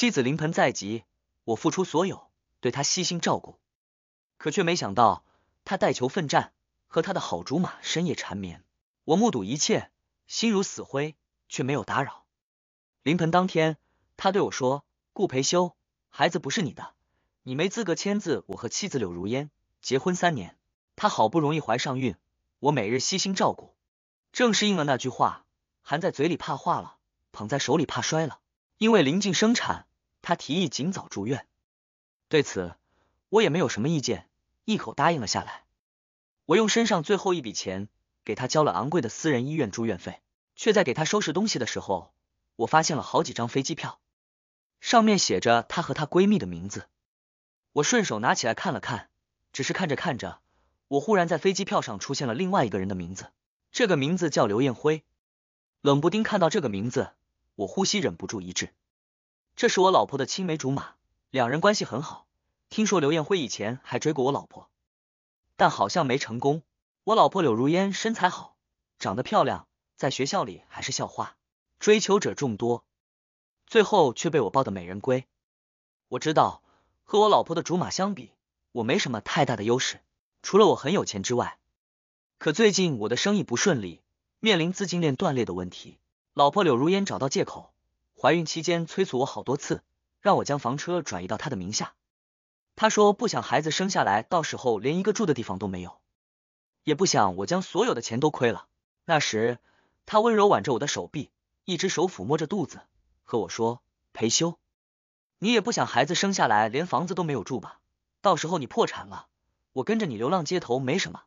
妻子临盆在即，我付出所有对她悉心照顾，可却没想到她带球奋战，和他的好竹马深夜缠绵，我目睹一切，心如死灰，却没有打扰。临盆当天，他对我说：“顾培修，孩子不是你的，你没资格签字。”我和妻子柳如烟结婚三年，她好不容易怀上孕，我每日悉心照顾，正是应了那句话：“含在嘴里怕化了，捧在手里怕摔了。”因为临近生产。他提议尽早住院，对此我也没有什么意见，一口答应了下来。我用身上最后一笔钱给他交了昂贵的私人医院住院费，却在给他收拾东西的时候，我发现了好几张飞机票，上面写着他和他闺蜜的名字。我顺手拿起来看了看，只是看着看着，我忽然在飞机票上出现了另外一个人的名字，这个名字叫刘艳辉。冷不丁看到这个名字，我呼吸忍不住一滞。这是我老婆的青梅竹马，两人关系很好。听说刘艳辉以前还追过我老婆，但好像没成功。我老婆柳如烟身材好，长得漂亮，在学校里还是校花，追求者众多，最后却被我抱得美人归。我知道，和我老婆的竹马相比，我没什么太大的优势，除了我很有钱之外。可最近我的生意不顺利，面临资金链断裂的问题，老婆柳如烟找到借口。怀孕期间催促我好多次，让我将房车转移到他的名下。他说不想孩子生下来，到时候连一个住的地方都没有，也不想我将所有的钱都亏了。那时他温柔挽着我的手臂，一只手抚摸着肚子，和我说：“裴修，你也不想孩子生下来连房子都没有住吧？到时候你破产了，我跟着你流浪街头没什么。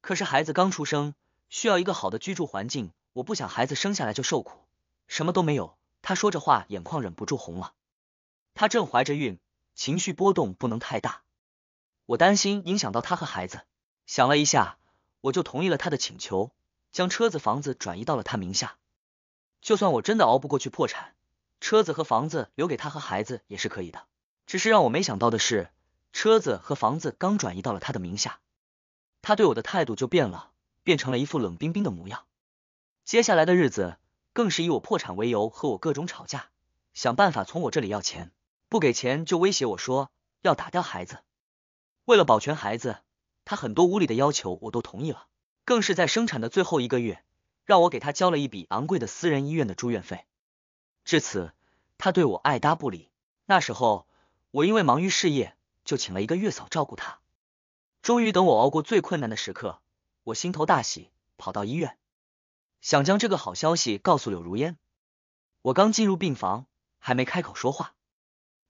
可是孩子刚出生，需要一个好的居住环境，我不想孩子生下来就受苦，什么都没有。”他说着话，眼眶忍不住红了。他正怀着孕，情绪波动不能太大。我担心影响到他和孩子，想了一下，我就同意了他的请求，将车子、房子转移到了他名下。就算我真的熬不过去破产，车子和房子留给他和孩子也是可以的。只是让我没想到的是，车子和房子刚转移到了他的名下，他对我的态度就变了，变成了一副冷冰冰的模样。接下来的日子。更是以我破产为由和我各种吵架，想办法从我这里要钱，不给钱就威胁我说要打掉孩子。为了保全孩子，他很多无理的要求我都同意了。更是在生产的最后一个月，让我给他交了一笔昂贵的私人医院的住院费。至此，他对我爱搭不理。那时候我因为忙于事业，就请了一个月嫂照顾他。终于等我熬过最困难的时刻，我心头大喜，跑到医院。想将这个好消息告诉柳如烟，我刚进入病房，还没开口说话，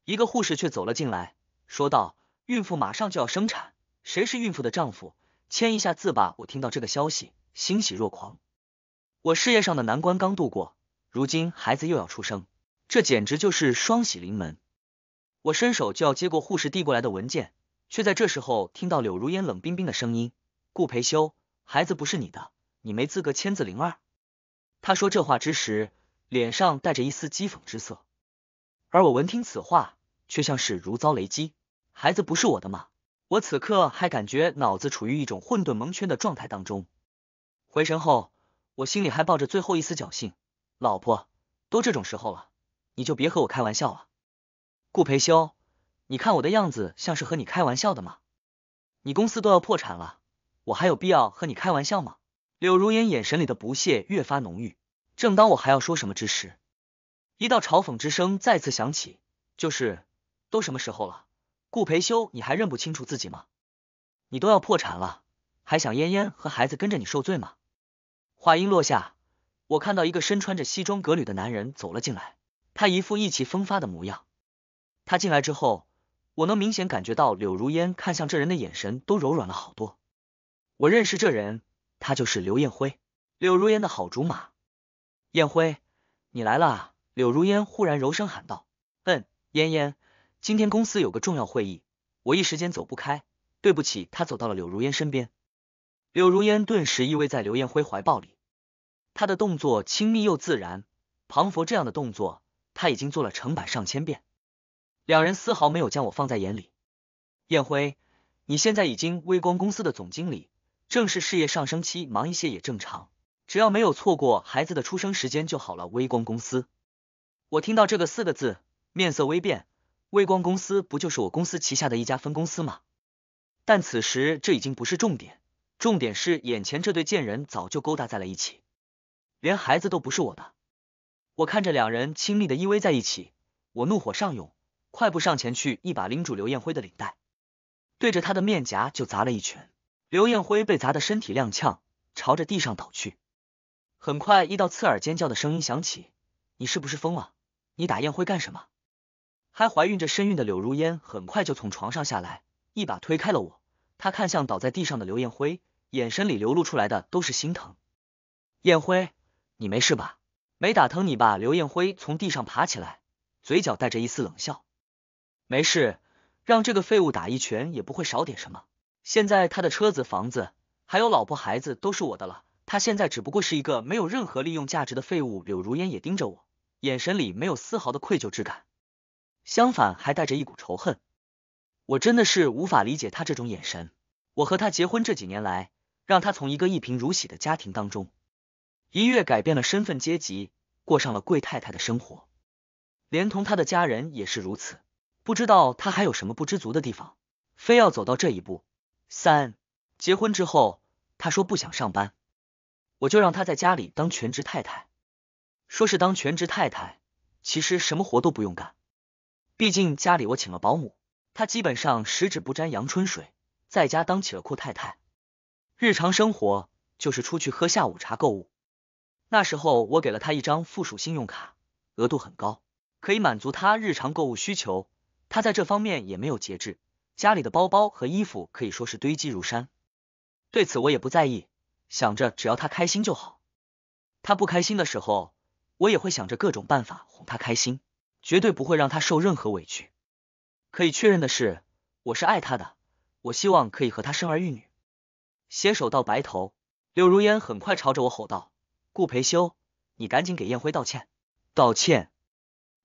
一个护士却走了进来，说道：“孕妇马上就要生产，谁是孕妇的丈夫，签一下字吧。”我听到这个消息，欣喜若狂。我事业上的难关刚度过，如今孩子又要出生，这简直就是双喜临门。我伸手就要接过护士递过来的文件，却在这时候听到柳如烟冷冰冰的声音：“顾培修，孩子不是你的，你没资格签字。”灵儿。他说这话之时，脸上带着一丝讥讽之色，而我闻听此话，却像是如遭雷击。孩子不是我的吗？我此刻还感觉脑子处于一种混沌蒙圈的状态当中。回神后，我心里还抱着最后一丝侥幸。老婆，都这种时候了，你就别和我开玩笑了。顾培修，你看我的样子像是和你开玩笑的吗？你公司都要破产了，我还有必要和你开玩笑吗？柳如烟眼神里的不屑越发浓郁。正当我还要说什么之时，一道嘲讽之声再次响起：“就是，都什么时候了，顾培修，你还认不清楚自己吗？你都要破产了，还想嫣嫣和孩子跟着你受罪吗？”话音落下，我看到一个身穿着西装革履的男人走了进来，他一副意气风发的模样。他进来之后，我能明显感觉到柳如烟看向这人的眼神都柔软了好多。我认识这人。他就是刘彦辉，柳如烟的好竹马。彦辉，你来了！柳如烟忽然柔声喊道。嗯，嫣嫣，今天公司有个重要会议，我一时间走不开，对不起。他走到了柳如烟身边，柳如烟顿时依偎在刘彦辉怀抱里，他的动作亲密又自然。庞佛这样的动作，他已经做了成百上千遍，两人丝毫没有将我放在眼里。彦辉，你现在已经微光公司的总经理。正是事业上升期，忙一些也正常，只要没有错过孩子的出生时间就好了。微光公司，我听到这个四个字，面色微变。微光公司不就是我公司旗下的一家分公司吗？但此时这已经不是重点，重点是眼前这对贱人早就勾搭在了一起，连孩子都不是我的。我看着两人亲密的依偎在一起，我怒火上涌，快步上前去，一把拎住刘艳辉的领带，对着他的面颊就砸了一拳。刘艳辉被砸得身体踉跄，朝着地上倒去。很快，一道刺耳尖叫的声音响起：“你是不是疯了？你打艳辉干什么？”还怀孕着身孕的柳如烟很快就从床上下来，一把推开了我。她看向倒在地上的刘艳辉，眼神里流露出来的都是心疼：“艳辉，你没事吧？没打疼你吧？”刘艳辉从地上爬起来，嘴角带着一丝冷笑：“没事，让这个废物打一拳也不会少点什么。”现在他的车子、房子还有老婆孩子都是我的了。他现在只不过是一个没有任何利用价值的废物。柳如烟也盯着我，眼神里没有丝毫的愧疚之感，相反还带着一股仇恨。我真的是无法理解他这种眼神。我和他结婚这几年来，让他从一个一贫如洗的家庭当中一跃改变了身份阶级，过上了贵太太的生活，连同他的家人也是如此。不知道他还有什么不知足的地方，非要走到这一步。三结婚之后，他说不想上班，我就让他在家里当全职太太，说是当全职太太，其实什么活都不用干，毕竟家里我请了保姆，他基本上十指不沾阳春水，在家当起了阔太太，日常生活就是出去喝下午茶、购物。那时候我给了他一张附属信用卡，额度很高，可以满足他日常购物需求，他在这方面也没有节制。家里的包包和衣服可以说是堆积如山，对此我也不在意，想着只要他开心就好。他不开心的时候，我也会想着各种办法哄他开心，绝对不会让他受任何委屈。可以确认的是，我是爱他的，我希望可以和他生儿育女，携手到白头。柳如烟很快朝着我吼道：“顾培修，你赶紧给燕辉道歉，道歉！”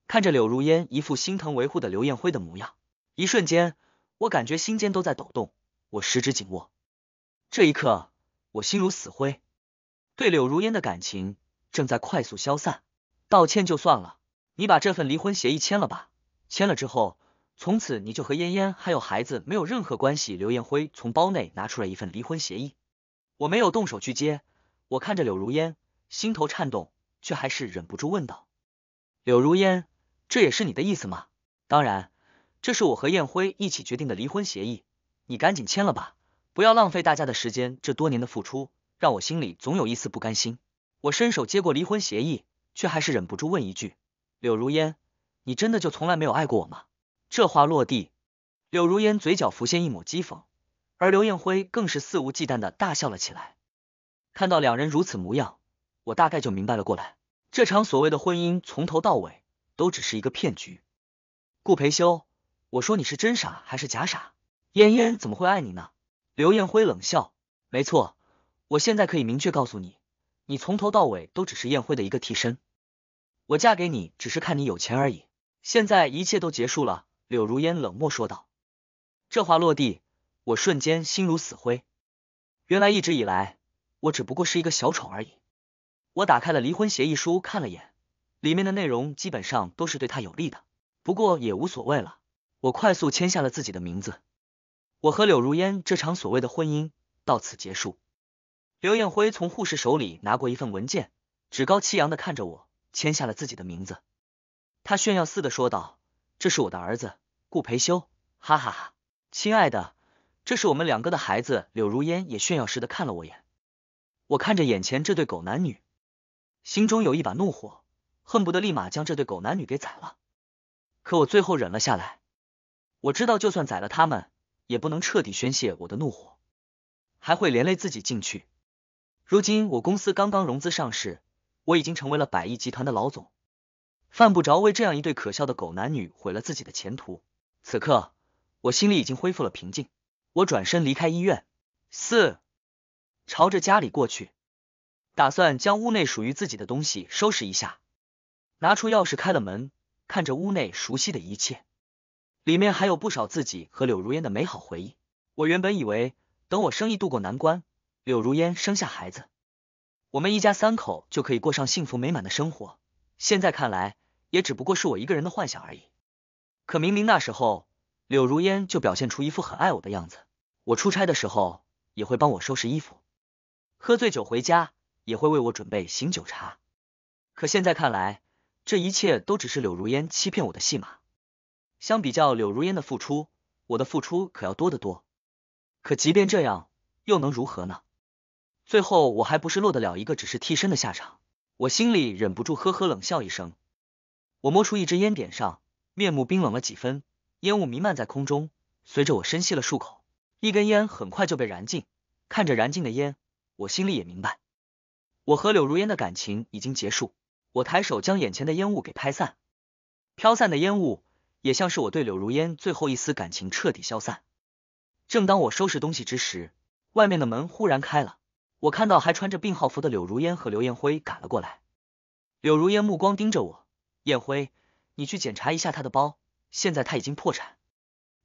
看着柳如烟一副心疼维护的刘艳辉的模样，一瞬间。我感觉心间都在抖动，我十指紧握。这一刻，我心如死灰，对柳如烟的感情正在快速消散。道歉就算了，你把这份离婚协议签了吧。签了之后，从此你就和嫣嫣还有孩子没有任何关系。刘彦辉从包内拿出了一份离婚协议，我没有动手去接，我看着柳如烟，心头颤动，却还是忍不住问道：“柳如烟，这也是你的意思吗？”当然。这是我和燕辉一起决定的离婚协议，你赶紧签了吧，不要浪费大家的时间。这多年的付出，让我心里总有一丝不甘心。我伸手接过离婚协议，却还是忍不住问一句：柳如烟，你真的就从来没有爱过我吗？这话落地，柳如烟嘴角浮现一抹讥讽，而刘艳辉更是肆无忌惮的大笑了起来。看到两人如此模样，我大概就明白了过来，这场所谓的婚姻从头到尾都只是一个骗局。顾培修。我说你是真傻还是假傻？燕燕怎么会爱你呢？刘艳辉冷笑。没错，我现在可以明确告诉你，你从头到尾都只是艳辉的一个替身。我嫁给你只是看你有钱而已。现在一切都结束了。柳如烟冷漠说道。这话落地，我瞬间心如死灰。原来一直以来，我只不过是一个小丑而已。我打开了离婚协议书看了眼，里面的内容基本上都是对他有利的，不过也无所谓了。我快速签下了自己的名字，我和柳如烟这场所谓的婚姻到此结束。刘艳辉从护士手里拿过一份文件，趾高气扬的看着我签下了自己的名字，他炫耀似的说道：“这是我的儿子顾培修，哈哈哈，亲爱的，这是我们两个的孩子。”柳如烟也炫耀似的看了我眼。我看着眼前这对狗男女，心中有一把怒火，恨不得立马将这对狗男女给宰了，可我最后忍了下来。我知道，就算宰了他们，也不能彻底宣泄我的怒火，还会连累自己进去。如今我公司刚刚融资上市，我已经成为了百亿集团的老总，犯不着为这样一对可笑的狗男女毁了自己的前途。此刻，我心里已经恢复了平静，我转身离开医院，四朝着家里过去，打算将屋内属于自己的东西收拾一下，拿出钥匙开了门，看着屋内熟悉的一切。里面还有不少自己和柳如烟的美好回忆。我原本以为，等我生意渡过难关，柳如烟生下孩子，我们一家三口就可以过上幸福美满的生活。现在看来，也只不过是我一个人的幻想而已。可明明那时候，柳如烟就表现出一副很爱我的样子，我出差的时候也会帮我收拾衣服，喝醉酒回家也会为我准备醒酒茶。可现在看来，这一切都只是柳如烟欺骗我的戏码。相比较柳如烟的付出，我的付出可要多得多。可即便这样，又能如何呢？最后我还不是落得了一个只是替身的下场。我心里忍不住呵呵冷笑一声。我摸出一支烟，点上，面目冰冷了几分。烟雾弥漫在空中，随着我深吸了数口，一根烟很快就被燃尽。看着燃尽的烟，我心里也明白，我和柳如烟的感情已经结束。我抬手将眼前的烟雾给拍散，飘散的烟雾。也像是我对柳如烟最后一丝感情彻底消散。正当我收拾东西之时，外面的门忽然开了，我看到还穿着病号服的柳如烟和刘彦辉赶了过来。柳如烟目光盯着我，彦辉，你去检查一下他的包，现在他已经破产，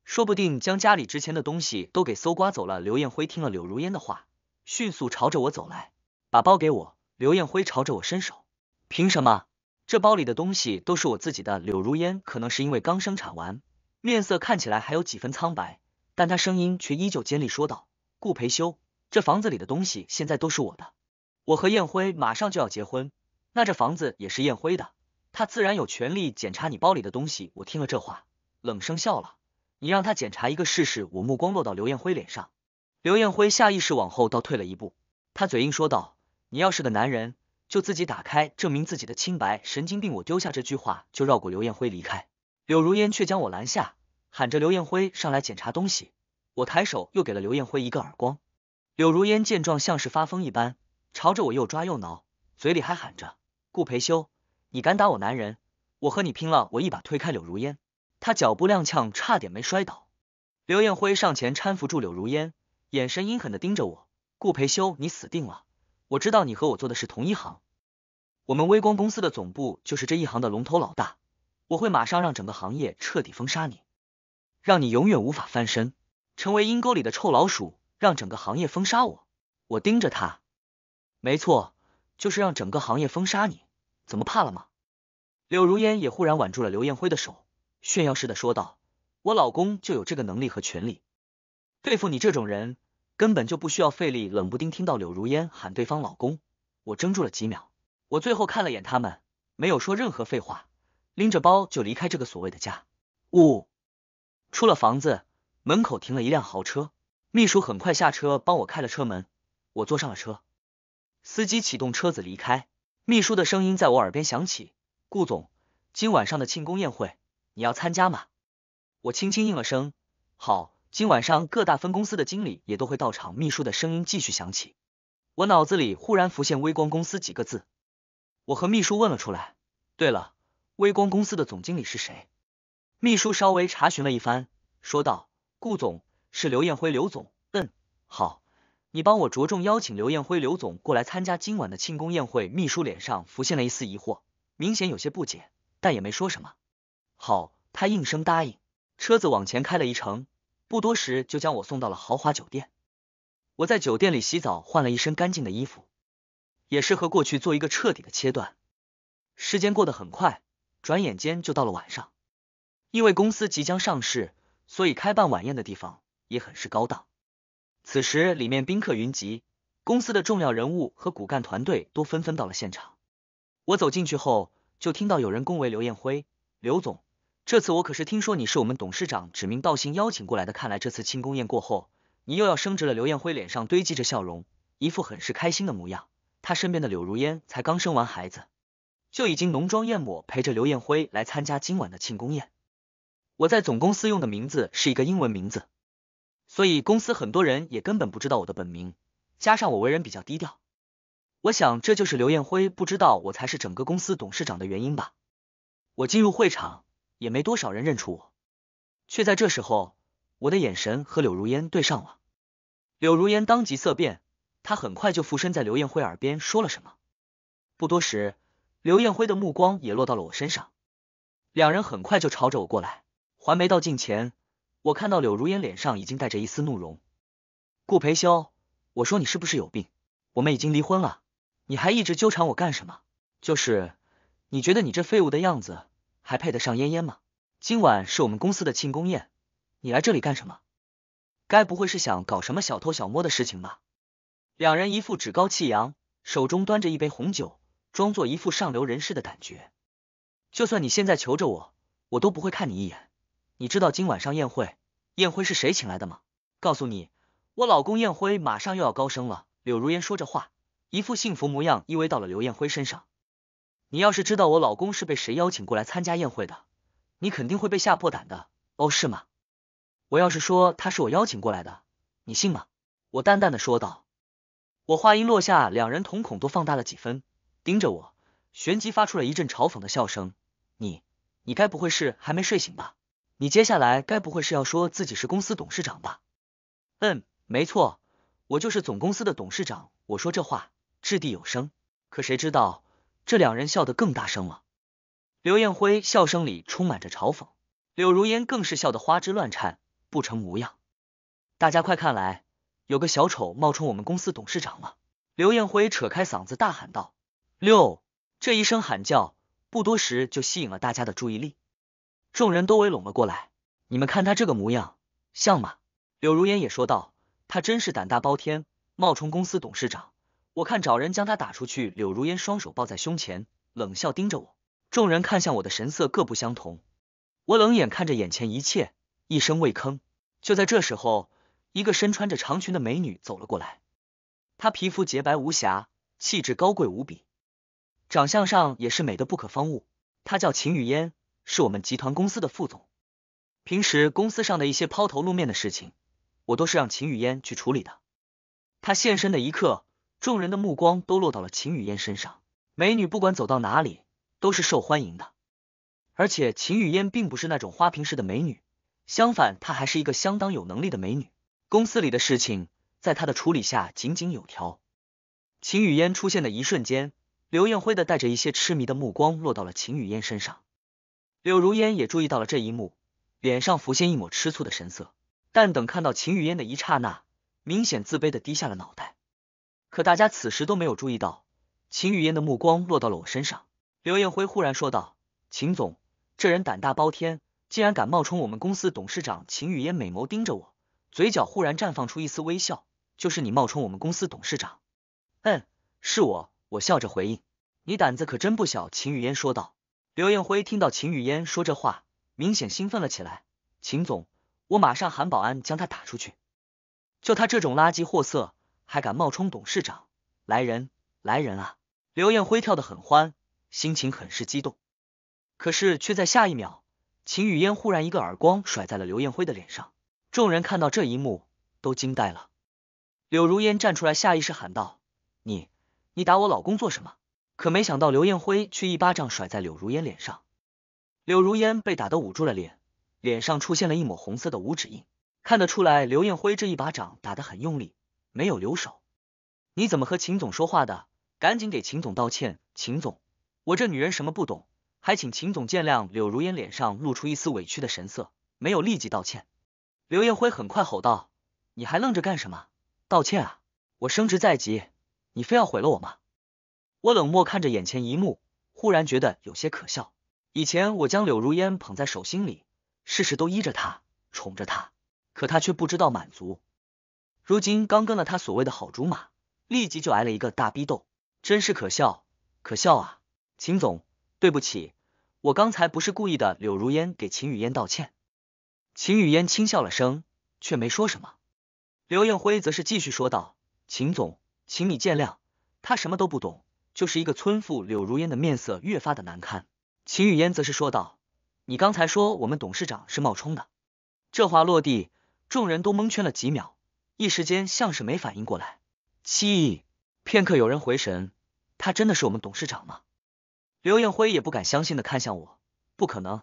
说不定将家里值钱的东西都给搜刮走了。刘彦辉听了柳如烟的话，迅速朝着我走来，把包给我。刘彦辉朝着我伸手，凭什么？这包里的东西都是我自己的。柳如烟可能是因为刚生产完，面色看起来还有几分苍白，但她声音却依旧尖利说道：“顾培修，这房子里的东西现在都是我的，我和燕辉马上就要结婚，那这房子也是燕辉的，他自然有权利检查你包里的东西。”我听了这话，冷声笑了。你让他检查一个试试。我目光落到刘艳辉脸上，刘艳辉下意识往后倒退了一步，他嘴硬说道：“你要是个男人。”就自己打开，证明自己的清白。神经病！我丢下这句话就绕过刘艳辉离开，柳如烟却将我拦下，喊着刘艳辉上来检查东西。我抬手又给了刘艳辉一个耳光。柳如烟见状，像是发疯一般，朝着我又抓又挠，嘴里还喊着：“顾培修，你敢打我男人，我和你拼了！”我一把推开柳如烟，她脚步踉跄，差点没摔倒。刘艳辉上前搀扶住柳如烟，眼神阴狠的盯着我：“顾培修，你死定了。”我知道你和我做的是同一行，我们微光公司的总部就是这一行的龙头老大，我会马上让整个行业彻底封杀你，让你永远无法翻身，成为阴沟里的臭老鼠，让整个行业封杀我，我盯着他，没错，就是让整个行业封杀你，怎么怕了吗？柳如烟也忽然挽住了刘艳辉的手，炫耀似的说道，我老公就有这个能力和权利对付你这种人。根本就不需要费力，冷不丁听到柳如烟喊对方老公，我怔住了几秒。我最后看了眼他们，没有说任何废话，拎着包就离开这个所谓的家。呜，出了房子门口，停了一辆豪车，秘书很快下车帮我开了车门，我坐上了车，司机启动车子离开。秘书的声音在我耳边响起：“顾总，今晚上的庆功宴会你要参加吗？”我轻轻应了声：“好。”今晚上各大分公司的经理也都会到场。秘书的声音继续响起，我脑子里忽然浮现“微光公司”几个字。我和秘书问了出来：“对了，微光公司的总经理是谁？”秘书稍微查询了一番，说道：“顾总是刘艳辉，刘总。”“嗯，好，你帮我着重邀请刘艳辉刘总过来参加今晚的庆功宴会。”秘书脸上浮现了一丝疑惑，明显有些不解，但也没说什么。好，他应声答应。车子往前开了一程。不多时就将我送到了豪华酒店，我在酒店里洗澡，换了一身干净的衣服，也是和过去做一个彻底的切断。时间过得很快，转眼间就到了晚上。因为公司即将上市，所以开办晚宴的地方也很是高档。此时里面宾客云集，公司的重要人物和骨干团队都纷纷到了现场。我走进去后，就听到有人恭维刘彦辉，刘总。这次我可是听说你是我们董事长指名道姓邀请过来的，看来这次庆功宴过后，你又要升职了。刘艳辉脸上堆积着笑容，一副很是开心的模样。他身边的柳如烟才刚生完孩子，就已经浓妆艳抹，陪着刘艳辉来参加今晚的庆功宴。我在总公司用的名字是一个英文名字，所以公司很多人也根本不知道我的本名。加上我为人比较低调，我想这就是刘艳辉不知道我才是整个公司董事长的原因吧。我进入会场。也没多少人认出我，却在这时候，我的眼神和柳如烟对上了。柳如烟当即色变，她很快就附身在刘艳辉耳边说了什么。不多时，刘艳辉的目光也落到了我身上，两人很快就朝着我过来。还没到近前，我看到柳如烟脸上已经带着一丝怒容。顾培修，我说你是不是有病？我们已经离婚了，你还一直纠缠我干什么？就是，你觉得你这废物的样子？还配得上嫣嫣吗？今晚是我们公司的庆功宴，你来这里干什么？该不会是想搞什么小偷小摸的事情吧？两人一副趾高气扬，手中端着一杯红酒，装作一副上流人士的感觉。就算你现在求着我，我都不会看你一眼。你知道今晚上宴会，宴辉是谁请来的吗？告诉你，我老公宴辉马上又要高升了。柳如烟说着话，一副幸福模样依偎到了刘艳辉身上。你要是知道我老公是被谁邀请过来参加宴会的，你肯定会被吓破胆的。哦，是吗？我要是说他是我邀请过来的，你信吗？我淡淡的说道。我话音落下，两人瞳孔都放大了几分，盯着我，旋即发出了一阵嘲讽的笑声。你，你该不会是还没睡醒吧？你接下来该不会是要说自己是公司董事长吧？嗯，没错，我就是总公司的董事长。我说这话掷地有声，可谁知道。这两人笑得更大声了，刘彦辉笑声里充满着嘲讽，柳如烟更是笑得花枝乱颤，不成模样。大家快看，来有个小丑冒充我们公司董事长了！刘彦辉扯开嗓子大喊道：“六！”这一声喊叫不多时就吸引了大家的注意力，众人都围拢了过来。你们看他这个模样，像吗？柳如烟也说道：“他真是胆大包天，冒充公司董事长。”我看找人将他打出去。柳如烟双手抱在胸前，冷笑盯着我。众人看向我的神色各不相同。我冷眼看着眼前一切，一声未吭。就在这时候，一个身穿着长裙的美女走了过来。她皮肤洁白无瑕，气质高贵无比，长相上也是美的不可方物。她叫秦雨嫣，是我们集团公司的副总。平时公司上的一些抛头露面的事情，我都是让秦雨嫣去处理的。她现身的一刻。众人的目光都落到了秦雨嫣身上。美女不管走到哪里都是受欢迎的，而且秦雨嫣并不是那种花瓶式的美女，相反，她还是一个相当有能力的美女。公司里的事情在她的处理下井井有条。秦雨嫣出现的一瞬间，刘艳辉的带着一些痴迷的目光落到了秦雨嫣身上。柳如烟也注意到了这一幕，脸上浮现一抹吃醋的神色，但等看到秦雨嫣的一刹那，明显自卑的低下了脑袋。可大家此时都没有注意到，秦雨嫣的目光落到了我身上。刘彦辉忽然说道：“秦总，这人胆大包天，竟然敢冒充我们公司董事长！”秦雨嫣美眸盯着我，嘴角忽然绽放出一丝微笑：“就是你冒充我们公司董事长？”“嗯，是我。”我笑着回应。“你胆子可真不小！”秦雨嫣说道。刘彦辉听到秦雨嫣说这话，明显兴奋了起来：“秦总，我马上喊保安将他打出去，就他这种垃圾货色！”还敢冒充董事长？来人，来人啊！刘艳辉跳得很欢，心情很是激动，可是却在下一秒，秦雨嫣忽然一个耳光甩在了刘艳辉的脸上。众人看到这一幕，都惊呆了。柳如烟站出来，下意识喊道：“你，你打我老公做什么？”可没想到刘艳辉却一巴掌甩在柳如烟脸上，柳如烟被打得捂住了脸，脸上出现了一抹红色的五指印，看得出来刘艳辉这一巴掌打得很用力。没有留守，你怎么和秦总说话的？赶紧给秦总道歉！秦总，我这女人什么不懂，还请秦总见谅。柳如烟脸上露出一丝委屈的神色，没有立即道歉。刘彦辉很快吼道：“你还愣着干什么？道歉啊！我升职在即，你非要毁了我吗？”我冷漠看着眼前一幕，忽然觉得有些可笑。以前我将柳如烟捧在手心里，事事都依着她，宠着她，可她却不知道满足。如今刚跟了他所谓的好竹马，立即就挨了一个大逼斗，真是可笑，可笑啊！秦总，对不起，我刚才不是故意的。柳如烟给秦雨烟道歉，秦雨烟轻笑了声，却没说什么。刘艳辉则是继续说道：“秦总，请你见谅，他什么都不懂，就是一个村妇。”柳如烟的面色越发的难堪。秦雨烟则是说道：“你刚才说我们董事长是冒充的。”这话落地，众人都蒙圈了几秒。一时间像是没反应过来，七，片刻有人回神，他真的是我们董事长吗？刘彦辉也不敢相信的看向我，不可能，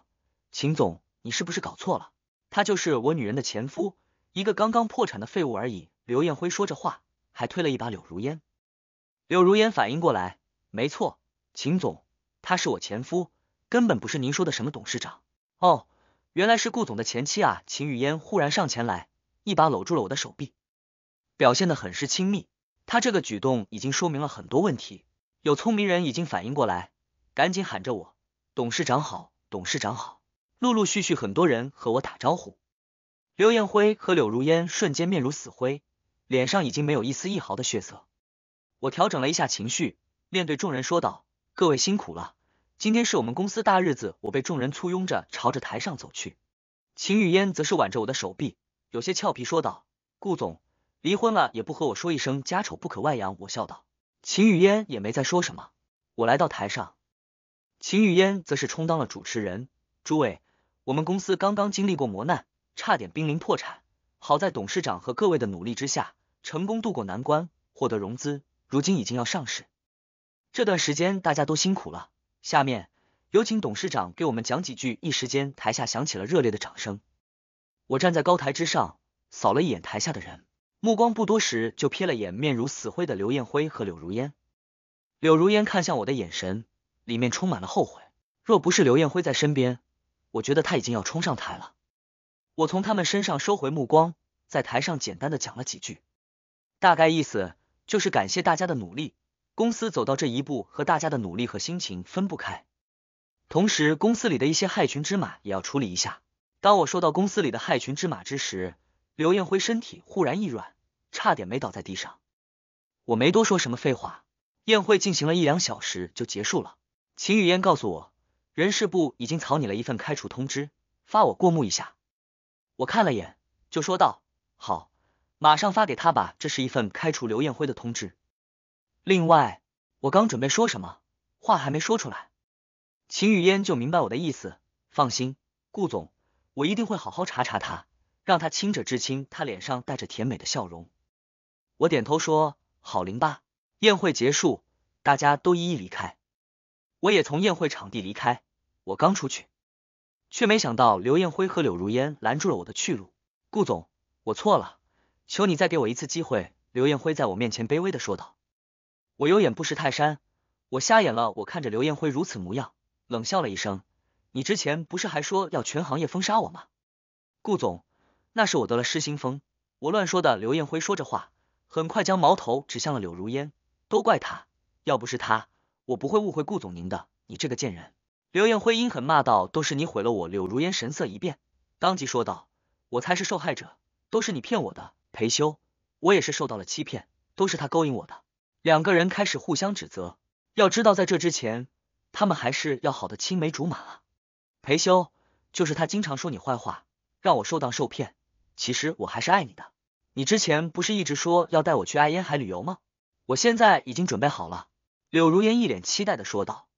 秦总，你是不是搞错了？他就是我女人的前夫，一个刚刚破产的废物而已。刘彦辉说着话，还推了一把柳如烟。柳如烟反应过来，没错，秦总，他是我前夫，根本不是您说的什么董事长。哦，原来是顾总的前妻啊！秦雨烟忽然上前来，一把搂住了我的手臂。表现的很是亲密，他这个举动已经说明了很多问题。有聪明人已经反应过来，赶紧喊着我：“董事长好，董事长好。”陆陆续续很多人和我打招呼。刘彦辉和柳如烟瞬间面如死灰，脸上已经没有一丝一毫的血色。我调整了一下情绪，面对众人说道：“各位辛苦了，今天是我们公司大日子。”我被众人簇拥着朝着台上走去。秦雨嫣则是挽着我的手臂，有些俏皮说道：“顾总。”离婚了也不和我说一声，家丑不可外扬。我笑道，秦雨嫣也没再说什么。我来到台上，秦雨嫣则是充当了主持人。诸位，我们公司刚刚经历过磨难，差点濒临破产，好在董事长和各位的努力之下，成功渡过难关，获得融资，如今已经要上市。这段时间大家都辛苦了，下面有请董事长给我们讲几句。一时间，台下响起了热烈的掌声。我站在高台之上，扫了一眼台下的人。目光不多时，就瞥了眼面如死灰的刘艳辉和柳如烟。柳如烟看向我的眼神里面充满了后悔。若不是刘艳辉在身边，我觉得他已经要冲上台了。我从他们身上收回目光，在台上简单的讲了几句，大概意思就是感谢大家的努力，公司走到这一步和大家的努力和心情分不开。同时，公司里的一些害群之马也要处理一下。当我说到公司里的害群之马之时，刘艳辉身体忽然一软，差点没倒在地上。我没多说什么废话。宴会进行了一两小时就结束了。秦雨嫣告诉我，人事部已经草拟了一份开除通知，发我过目一下。我看了眼，就说道：“好，马上发给他吧。”这是一份开除刘艳辉的通知。另外，我刚准备说什么，话还没说出来，秦雨嫣就明白我的意思。放心，顾总，我一定会好好查查他。让他亲者至亲，他脸上带着甜美的笑容。我点头说：“好，林爸。”宴会结束，大家都一一离开，我也从宴会场地离开。我刚出去，却没想到刘彦辉和柳如烟拦住了我的去路。顾总，我错了，求你再给我一次机会。”刘彦辉在我面前卑微的说道。“我有眼不识泰山，我瞎眼了。”我看着刘彦辉如此模样，冷笑了一声：“你之前不是还说要全行业封杀我吗？”顾总。那是我得了失心疯，我乱说的。刘艳辉说着话，很快将矛头指向了柳如烟，都怪他，要不是他，我不会误会顾总您的。你这个贱人！刘艳辉阴狠骂道：“都是你毁了我。”柳如烟神色一变，当即说道：“我才是受害者，都是你骗我的。”裴修，我也是受到了欺骗，都是他勾引我的。两个人开始互相指责。要知道，在这之前，他们还是要好的青梅竹马啊。裴修，就是他经常说你坏话，让我受当受骗。其实我还是爱你的。你之前不是一直说要带我去爱烟海旅游吗？我现在已经准备好了。柳如烟一脸期待的说道：“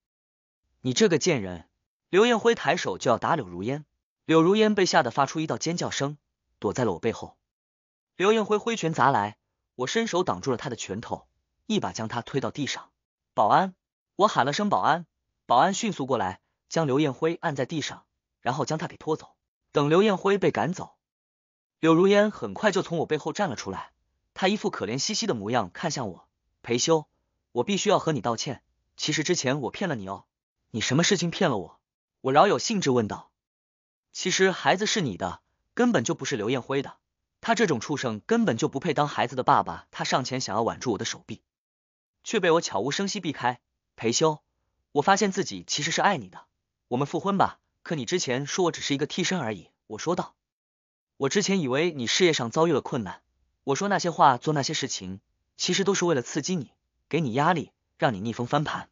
你这个贱人！”刘艳辉抬手就要打柳如烟，柳如烟被吓得发出一道尖叫声，躲在了我背后。刘艳辉挥拳砸来，我伸手挡住了他的拳头，一把将他推到地上。保安，我喊了声保安，保安迅速过来，将刘艳辉按在地上，然后将他给拖走。等刘艳辉被赶走。柳如烟很快就从我背后站了出来，她一副可怜兮兮的模样看向我：“裴修，我必须要和你道歉。其实之前我骗了你哦，你什么事情骗了我？”我饶有兴致问道：“其实孩子是你的，根本就不是刘艳辉的。他这种畜生根本就不配当孩子的爸爸。”他上前想要挽住我的手臂，却被我悄无声息避开。裴修，我发现自己其实是爱你的，我们复婚吧。可你之前说我只是一个替身而已。”我说道。我之前以为你事业上遭遇了困难，我说那些话做那些事情，其实都是为了刺激你，给你压力，让你逆风翻盘。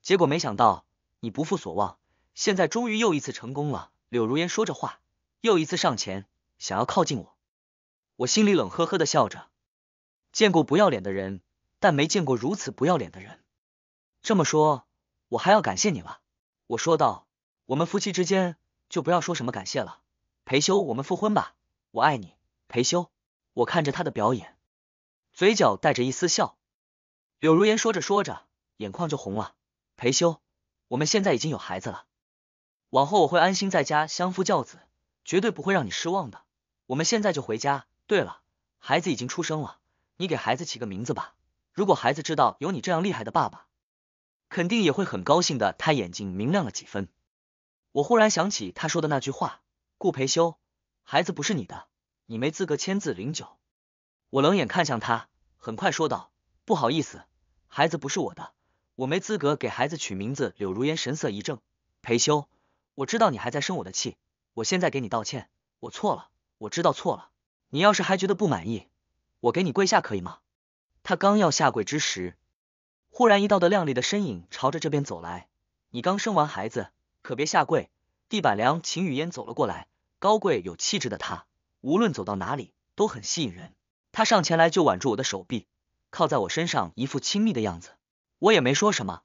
结果没想到你不负所望，现在终于又一次成功了。柳如烟说着话，又一次上前想要靠近我，我心里冷呵呵的笑着。见过不要脸的人，但没见过如此不要脸的人。这么说，我还要感谢你了。我说道，我们夫妻之间就不要说什么感谢了。裴修，我们复婚吧，我爱你，裴修。我看着他的表演，嘴角带着一丝笑。柳如烟说着说着，眼眶就红了。裴修，我们现在已经有孩子了，往后我会安心在家相夫教子，绝对不会让你失望的。我们现在就回家。对了，孩子已经出生了，你给孩子起个名字吧。如果孩子知道有你这样厉害的爸爸，肯定也会很高兴的。他眼睛明亮了几分。我忽然想起他说的那句话。顾培修，孩子不是你的，你没资格签字领酒。我冷眼看向他，很快说道：“不好意思，孩子不是我的，我没资格给孩子取名字。”柳如烟神色一怔。培修，我知道你还在生我的气，我现在给你道歉，我错了，我知道错了。你要是还觉得不满意，我给你跪下可以吗？他刚要下跪之时，忽然一道的靓丽的身影朝着这边走来。你刚生完孩子，可别下跪。地板凉。秦雨烟走了过来。高贵有气质的他，无论走到哪里都很吸引人。他上前来就挽住我的手臂，靠在我身上，一副亲密的样子。我也没说什么。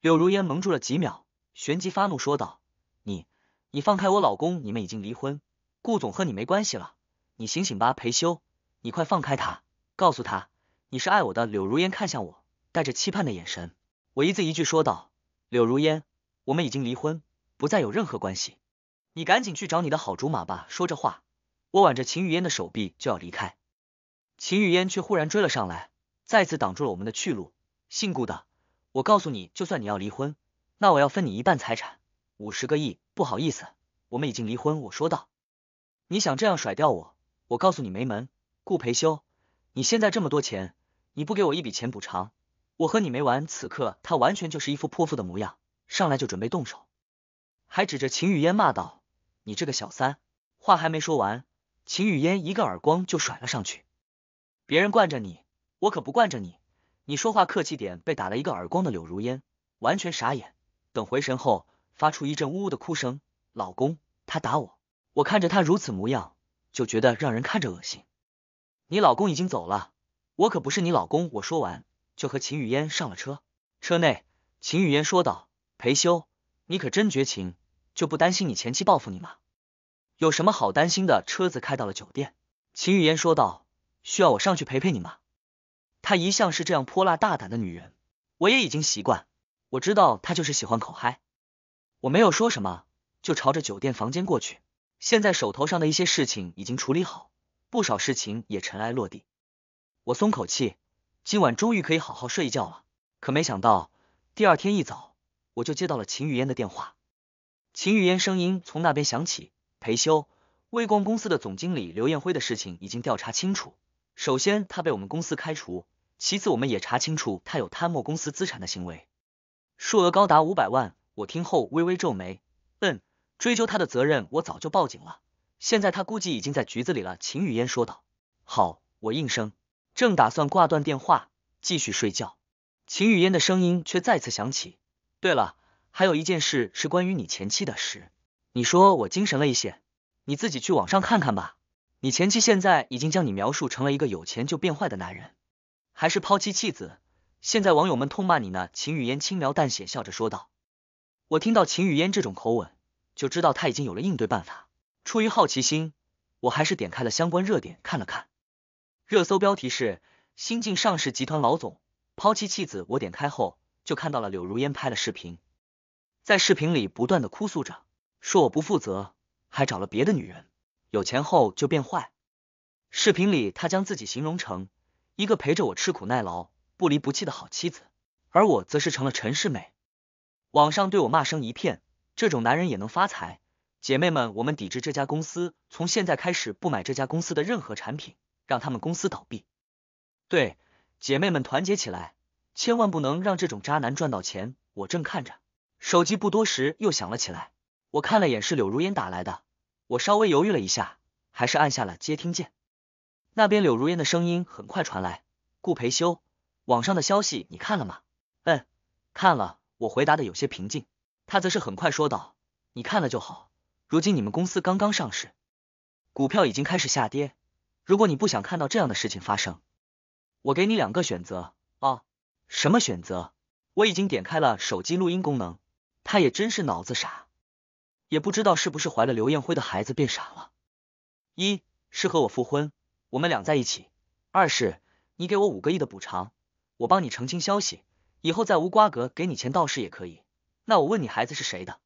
柳如烟蒙住了几秒，旋即发怒说道：“你，你放开我老公！你们已经离婚，顾总和你没关系了。你醒醒吧，裴修，你快放开他，告诉他你是爱我的。”柳如烟看向我，带着期盼的眼神。我一字一句说道：“柳如烟，我们已经离婚，不再有任何关系。”你赶紧去找你的好竹马吧！说着话，我挽着秦雨嫣的手臂就要离开，秦雨嫣却忽然追了上来，再次挡住了我们的去路。姓顾的，我告诉你，就算你要离婚，那我要分你一半财产，五十个亿。不好意思，我们已经离婚。我说道。你想这样甩掉我？我告诉你没门！顾培修，你现在这么多钱，你不给我一笔钱补偿，我和你没完。此刻他完全就是一副泼妇的模样，上来就准备动手，还指着秦雨嫣骂道。你这个小三，话还没说完，秦雨嫣一个耳光就甩了上去。别人惯着你，我可不惯着你。你说话客气点。被打了一个耳光的柳如烟完全傻眼，等回神后，发出一阵呜呜的哭声。老公，他打我。我看着他如此模样，就觉得让人看着恶心。你老公已经走了，我可不是你老公。我说完，就和秦雨嫣上了车。车内，秦雨嫣说道：“裴修，你可真绝情。”就不担心你前妻报复你吗？有什么好担心的？车子开到了酒店，秦雨嫣说道：“需要我上去陪陪你吗？”她一向是这样泼辣大胆的女人，我也已经习惯。我知道她就是喜欢口嗨，我没有说什么，就朝着酒店房间过去。现在手头上的一些事情已经处理好，不少事情也尘埃落地，我松口气，今晚终于可以好好睡一觉了。可没想到第二天一早，我就接到了秦雨嫣的电话。秦雨烟声音从那边响起：“裴修，微光公司的总经理刘彦辉的事情已经调查清楚。首先，他被我们公司开除；其次，我们也查清楚他有贪墨公司资产的行为，数额高达五百万。”我听后微微皱眉：“嗯，追究他的责任，我早就报警了。现在他估计已经在局子里了。”秦雨烟说道：“好，我应声，正打算挂断电话继续睡觉。”秦雨烟的声音却再次响起：“对了。”还有一件事是关于你前妻的事，你说我精神了一些，你自己去网上看看吧。你前妻现在已经将你描述成了一个有钱就变坏的男人，还是抛妻弃子。现在网友们痛骂你呢。秦雨嫣轻描淡写笑着说道。我听到秦雨嫣这种口吻，就知道他已经有了应对办法。出于好奇心，我还是点开了相关热点看了看。热搜标题是新晋上市集团老总抛妻弃子。我点开后就看到了柳如烟拍了视频。在视频里不断的哭诉着，说我不负责，还找了别的女人，有钱后就变坏。视频里他将自己形容成一个陪着我吃苦耐劳、不离不弃的好妻子，而我则是成了陈世美。网上对我骂声一片，这种男人也能发财？姐妹们，我们抵制这家公司，从现在开始不买这家公司的任何产品，让他们公司倒闭。对，姐妹们团结起来，千万不能让这种渣男赚到钱。我正看着。手机不多时又响了起来，我看了眼是柳如烟打来的，我稍微犹豫了一下，还是按下了接听键。那边柳如烟的声音很快传来：“顾培修，网上的消息你看了吗？”“嗯，看了。”我回答的有些平静。他则是很快说道：“你看了就好。如今你们公司刚刚上市，股票已经开始下跌，如果你不想看到这样的事情发生，我给你两个选择啊。”“什么选择？”我已经点开了手机录音功能。他也真是脑子傻，也不知道是不是怀了刘艳辉的孩子变傻了。一是和我复婚，我们俩在一起；二是你给我五个亿的补偿，我帮你澄清消息，以后再无瓜葛，给你钱倒是也可以。那我问你，孩子是谁的？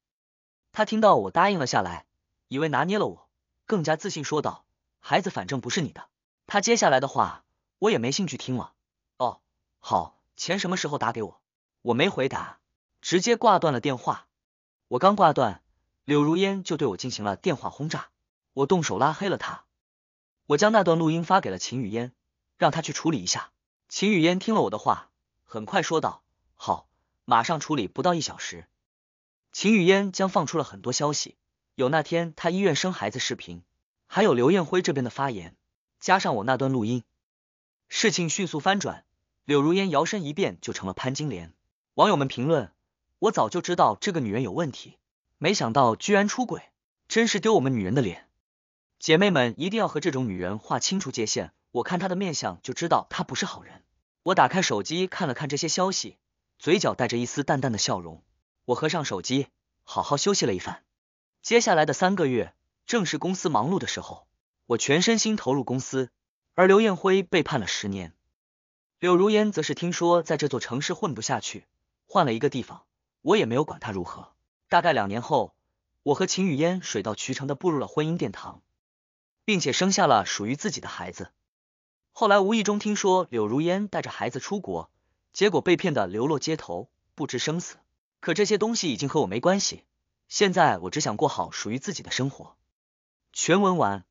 他听到我答应了下来，以为拿捏了我，更加自信说道：“孩子反正不是你的。”他接下来的话我也没兴趣听了。哦，好，钱什么时候打给我？我没回答。直接挂断了电话，我刚挂断，柳如烟就对我进行了电话轰炸。我动手拉黑了他，我将那段录音发给了秦雨烟，让他去处理一下。秦雨烟听了我的话，很快说道：“好，马上处理。”不到一小时，秦雨烟将放出了很多消息，有那天她医院生孩子视频，还有刘艳辉这边的发言，加上我那段录音，事情迅速翻转，柳如烟摇身一变就成了潘金莲。网友们评论。我早就知道这个女人有问题，没想到居然出轨，真是丢我们女人的脸。姐妹们一定要和这种女人划清楚界限。我看她的面相就知道她不是好人。我打开手机看了看这些消息，嘴角带着一丝淡淡的笑容。我合上手机，好好休息了一番。接下来的三个月正是公司忙碌的时候，我全身心投入公司，而刘艳辉被判了十年，柳如烟则是听说在这座城市混不下去，换了一个地方。我也没有管他如何。大概两年后，我和秦雨嫣水到渠成的步入了婚姻殿堂，并且生下了属于自己的孩子。后来无意中听说柳如烟带着孩子出国，结果被骗的流落街头，不知生死。可这些东西已经和我没关系。现在我只想过好属于自己的生活。全文完。